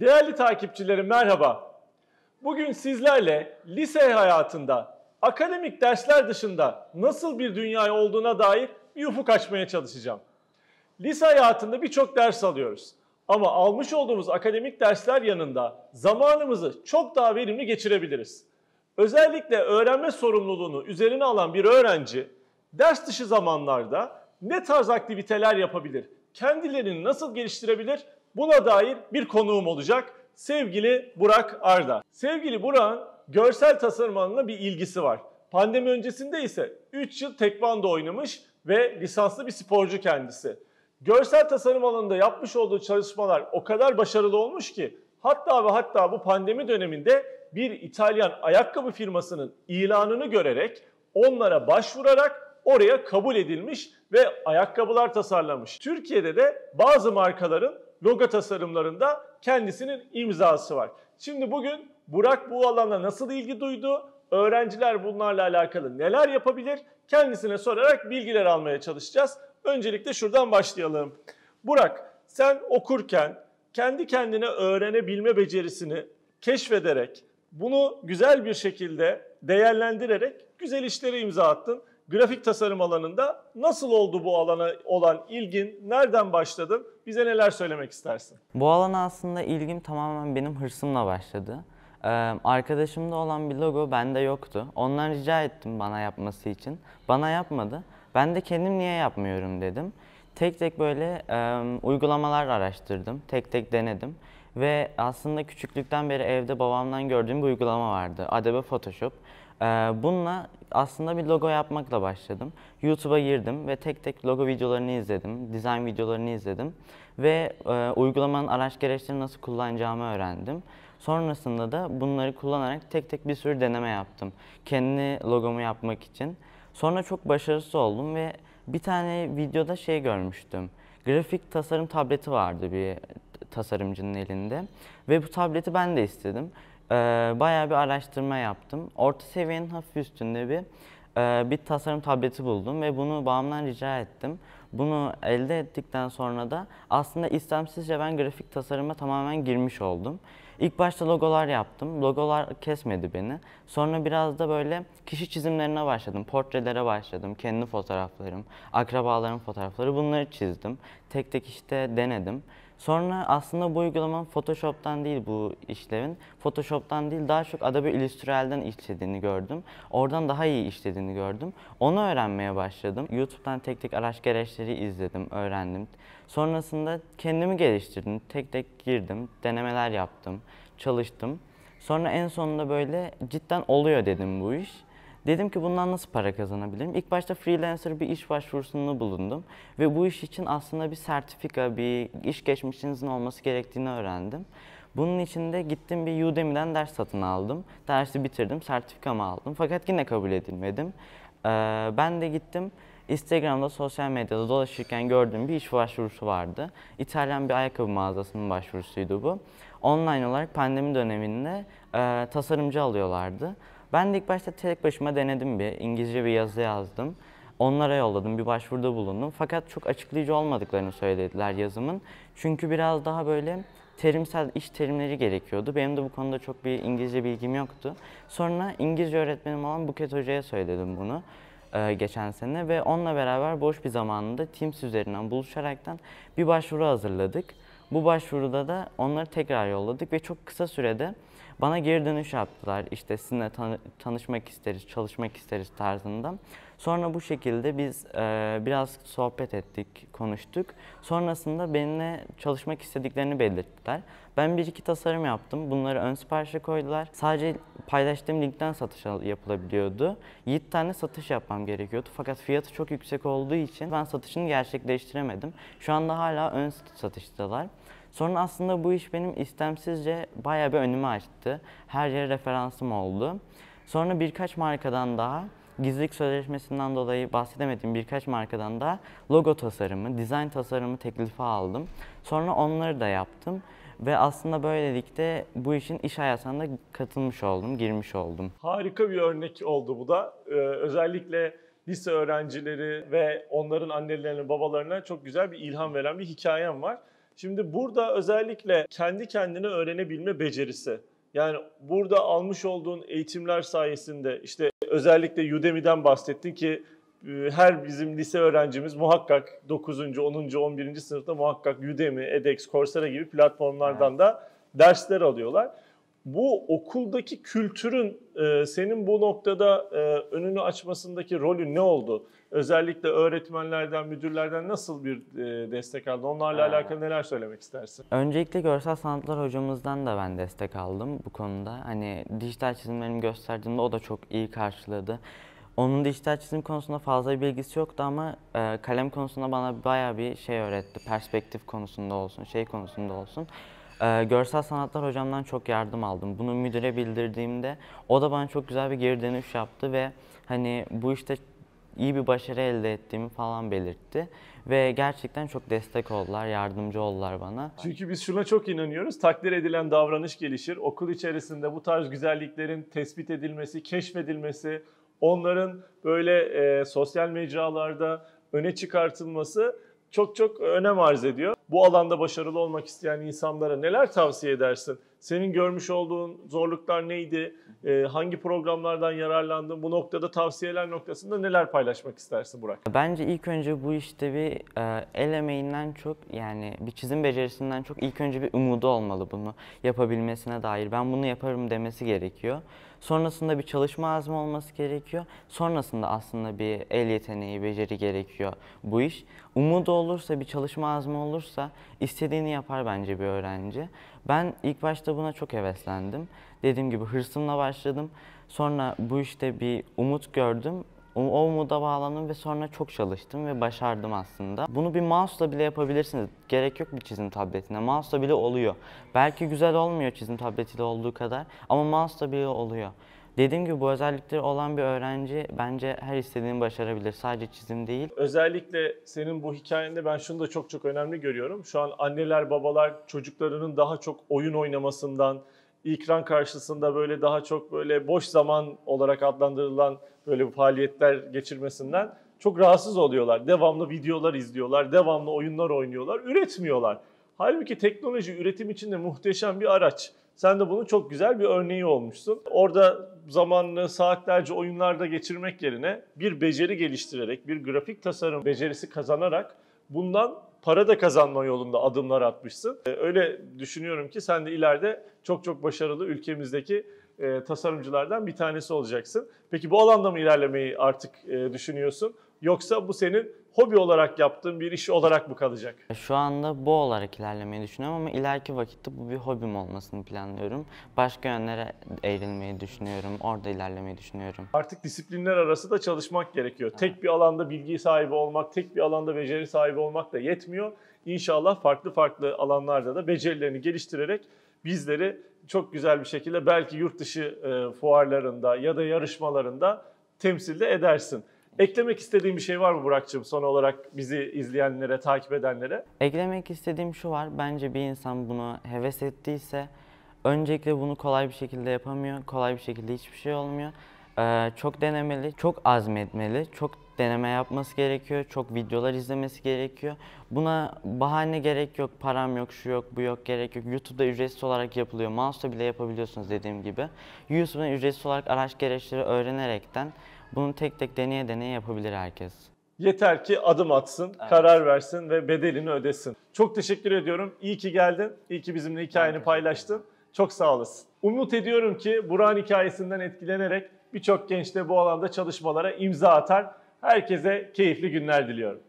Değerli takipçilerim merhaba. Bugün sizlerle lise hayatında akademik dersler dışında nasıl bir dünya olduğuna dair bir ufuk açmaya çalışacağım. Lise hayatında birçok ders alıyoruz. Ama almış olduğumuz akademik dersler yanında zamanımızı çok daha verimli geçirebiliriz. Özellikle öğrenme sorumluluğunu üzerine alan bir öğrenci ders dışı zamanlarda ne tarz aktiviteler yapabilir, kendilerini nasıl geliştirebilir Buna dair bir konuğum olacak sevgili Burak Arda. Sevgili Burak'ın görsel tasarım alanına bir ilgisi var. Pandemi öncesinde ise 3 yıl tekvando oynamış ve lisanslı bir sporcu kendisi. Görsel tasarım alanında yapmış olduğu çalışmalar o kadar başarılı olmuş ki hatta ve hatta bu pandemi döneminde bir İtalyan ayakkabı firmasının ilanını görerek onlara başvurarak oraya kabul edilmiş ve ayakkabılar tasarlamış. Türkiye'de de bazı markaların logo tasarımlarında kendisinin imzası var. Şimdi bugün Burak bu alanda nasıl ilgi duydu? Öğrenciler bunlarla alakalı neler yapabilir? Kendisine sorarak bilgiler almaya çalışacağız. Öncelikle şuradan başlayalım. Burak sen okurken kendi kendine öğrenebilme becerisini keşfederek bunu güzel bir şekilde değerlendirerek güzel işlere imza attın grafik tasarım alanında nasıl oldu bu alana olan ilgin? Nereden başladın? Bize neler söylemek istersin? Bu alana aslında ilgim tamamen benim hırsımla başladı. Ee, arkadaşımda olan bir logo bende yoktu. Ondan rica ettim bana yapması için. Bana yapmadı. Ben de kendim niye yapmıyorum dedim. Tek tek böyle e, uygulamalar araştırdım. Tek tek denedim. Ve aslında küçüklükten beri evde babamdan gördüğüm bir uygulama vardı. Adobe Photoshop. Ee, bununla aslında bir logo yapmakla başladım. YouTube'a girdim ve tek tek logo videolarını izledim, dizayn videolarını izledim. Ve e, uygulamanın araç gereçlerini nasıl kullanacağımı öğrendim. Sonrasında da bunları kullanarak tek tek bir sürü deneme yaptım. Kendi logomu yapmak için. Sonra çok başarısız oldum ve bir tane videoda şey görmüştüm. Grafik tasarım tableti vardı bir tasarımcının elinde. Ve bu tableti ben de istedim. E, bayağı bir araştırma yaptım. Orta seviyenin hafif üstünde bir e, bir tasarım tableti buldum ve bunu bağımdan rica ettim. Bunu elde ettikten sonra da aslında istemsizce ben grafik tasarıma tamamen girmiş oldum. İlk başta logolar yaptım. Logolar kesmedi beni. Sonra biraz da böyle kişi çizimlerine başladım. Portrelere başladım. Kendi fotoğraflarım, akrabalarım fotoğrafları bunları çizdim. Tek tek işte denedim. Sonra aslında bu uygulamanın Photoshop'tan değil bu işlerin, Photoshop'tan değil daha çok Adobe Illustrator'dan işlediğini gördüm. Oradan daha iyi işlediğini gördüm. Onu öğrenmeye başladım. YouTube'dan tek tek araç gereçleri izledim, öğrendim. Sonrasında kendimi geliştirdim. Tek tek girdim, denemeler yaptım, çalıştım. Sonra en sonunda böyle cidden oluyor dedim bu iş. Dedim ki bundan nasıl para kazanabilirim? İlk başta freelancer bir iş başvurusunda bulundum. Ve bu iş için aslında bir sertifika, bir iş geçmişinizin olması gerektiğini öğrendim. Bunun için de gittim bir Udemy'den ders satın aldım. Dersi bitirdim, sertifikamı aldım. Fakat yine kabul edilmedim. Ee, ben de gittim Instagram'da, sosyal medyada dolaşırken gördüğüm bir iş başvurusu vardı. İtalyan bir ayakkabı mağazasının başvurusuydu bu. Online olarak pandemi döneminde e, tasarımcı alıyorlardı. Ben de ilk başta tek başıma denedim bir. İngilizce bir yazı yazdım. Onlara yolladım, bir başvuruda bulundum. Fakat çok açıklayıcı olmadıklarını söylediler yazımın. Çünkü biraz daha böyle terimsel iş terimleri gerekiyordu. Benim de bu konuda çok bir İngilizce bilgim yoktu. Sonra İngilizce öğretmenim olan Buket Hoca'ya söyledim bunu e, geçen sene ve onunla beraber boş bir zamanında Teams üzerinden buluşaraktan bir başvuru hazırladık. Bu başvuruda da onları tekrar yolladık ve çok kısa sürede bana geri dönüş yaptılar. İşte sizinle tan tanışmak isteriz, çalışmak isteriz tarzında. Sonra bu şekilde biz e, biraz sohbet ettik, konuştuk. Sonrasında benimle çalışmak istediklerini belirttiler. Ben bir iki tasarım yaptım. Bunları ön siparişe koydular. Sadece paylaştığım linkten satış yapılabiliyordu. 7 tane satış yapmam gerekiyordu. Fakat fiyatı çok yüksek olduğu için ben satışını gerçekleştiremedim. Şu anda hala ön satıştalar. Sonra aslında bu iş benim istemsizce baya bir önümü açtı. Her yere referansım oldu. Sonra birkaç markadan daha gizlilik sözleşmesinden dolayı bahsedemediğim birkaç markadan da logo tasarımı, dizayn tasarımı teklifi aldım. Sonra onları da yaptım ve aslında böylelikle bu işin iş hayatına katılmış oldum, girmiş oldum. Harika bir örnek oldu bu da. Ee, özellikle lise öğrencileri ve onların annelerine, babalarına çok güzel bir ilham veren bir hikayem var. Şimdi burada özellikle kendi kendine öğrenebilme becerisi. Yani burada almış olduğun eğitimler sayesinde işte özellikle Udemy'den bahsettin ki e, her bizim lise öğrencimiz muhakkak 9. 10. 11. sınıfta muhakkak Udemy, edX, Coursera gibi platformlardan evet. da dersler alıyorlar. Bu okuldaki kültürün e, senin bu noktada e, önünü açmasındaki rolü ne oldu? özellikle öğretmenlerden, müdürlerden nasıl bir e, destek aldın? Onlarla evet. alakalı neler söylemek istersin? Öncelikle görsel sanatlar hocamızdan da ben destek aldım bu konuda. Hani dijital çizimlerimi gösterdiğimde o da çok iyi karşıladı. Onun dijital çizim konusunda fazla bir bilgisi yoktu ama e, kalem konusunda bana baya bir şey öğretti. Perspektif konusunda olsun, şey konusunda olsun. E, görsel sanatlar hocamdan çok yardım aldım. Bunu müdüre bildirdiğimde o da bana çok güzel bir geri dönüş yaptı ve hani bu işte iyi bir başarı elde ettiğimi falan belirtti. Ve gerçekten çok destek oldular, yardımcı oldular bana. Çünkü biz şuna çok inanıyoruz. Takdir edilen davranış gelişir. Okul içerisinde bu tarz güzelliklerin tespit edilmesi, keşfedilmesi, onların böyle e, sosyal mecralarda öne çıkartılması çok çok önem arz ediyor. Bu alanda başarılı olmak isteyen insanlara neler tavsiye edersin? Senin görmüş olduğun zorluklar neydi? E, hangi programlardan yararlandın? Bu noktada tavsiyeler noktasında neler paylaşmak istersin Burak? Bence ilk önce bu işte bir e, el emeğinden çok yani bir çizim becerisinden çok ilk önce bir umudu olmalı bunu yapabilmesine dair. Ben bunu yaparım demesi gerekiyor. Sonrasında bir çalışma azmi olması gerekiyor. Sonrasında aslında bir el yeteneği, beceri gerekiyor bu iş. Umudu olursa, bir çalışma azmi olursa istediğini yapar bence bir öğrenci. Ben ilk başta buna çok heveslendim. Dediğim gibi hırsımla başladım. Sonra bu işte bir umut gördüm o, o umuda bağlandım ve sonra çok çalıştım ve başardım aslında. Bunu bir mouse'la bile yapabilirsiniz. Gerek yok bir çizim tabletine. Mouse'la bile oluyor. Belki güzel olmuyor çizim tabletiyle olduğu kadar ama mouse'la bile oluyor. Dediğim gibi bu özellikleri olan bir öğrenci bence her istediğini başarabilir. Sadece çizim değil. Özellikle senin bu hikayende ben şunu da çok çok önemli görüyorum. Şu an anneler, babalar çocuklarının daha çok oyun oynamasından, ekran karşısında böyle daha çok böyle boş zaman olarak adlandırılan böyle faaliyetler geçirmesinden çok rahatsız oluyorlar. Devamlı videolar izliyorlar, devamlı oyunlar oynuyorlar, üretmiyorlar. Halbuki teknoloji üretim için de muhteşem bir araç. Sen de bunun çok güzel bir örneği olmuşsun. Orada zamanını saatlerce oyunlarda geçirmek yerine bir beceri geliştirerek, bir grafik tasarım becerisi kazanarak bundan para da kazanma yolunda adımlar atmışsın. E, öyle düşünüyorum ki sen de ileride çok çok başarılı ülkemizdeki e, tasarımcılardan bir tanesi olacaksın. Peki bu alanda mı ilerlemeyi artık e, düşünüyorsun? Yoksa bu senin hobi olarak yaptığın bir iş olarak mı kalacak? Şu anda bu olarak ilerlemeyi düşünüyorum ama ileriki vakitte bu bir hobim olmasını planlıyorum. Başka yönlere eğrilmeyi düşünüyorum, orada ilerlemeyi düşünüyorum. Artık disiplinler arası da çalışmak gerekiyor. Evet. Tek bir alanda bilgi sahibi olmak, tek bir alanda beceri sahibi olmak da yetmiyor. İnşallah farklı farklı alanlarda da becerilerini geliştirerek bizleri çok güzel bir şekilde belki yurt dışı e, fuarlarında ya da yarışmalarında temsilde edersin. Eklemek istediğim bir şey var mı Burak'cığım son olarak bizi izleyenlere, takip edenlere? Eklemek istediğim şu var. Bence bir insan bunu heves ettiyse öncelikle bunu kolay bir şekilde yapamıyor. Kolay bir şekilde hiçbir şey olmuyor. Ee, çok denemeli, çok azmetmeli, çok deneme yapması gerekiyor, çok videolar izlemesi gerekiyor. Buna bahane gerek yok, param yok, şu yok, bu yok gerek yok. YouTube'da ücretsiz olarak yapılıyor, mouse'la bile yapabiliyorsunuz dediğim gibi. YouTube'dan ücretsiz olarak araç gereçleri öğrenerekten bunu tek tek deneye deneye yapabilir herkes. Yeter ki adım atsın, evet. karar versin ve bedelini ödesin. Çok teşekkür ediyorum. İyi ki geldin. İyi ki bizimle hikayeni paylaştın. Çok sağ olasın. Umut ediyorum ki Burak'ın hikayesinden etkilenerek birçok genç de bu alanda çalışmalara imza atar. Herkese keyifli günler diliyorum.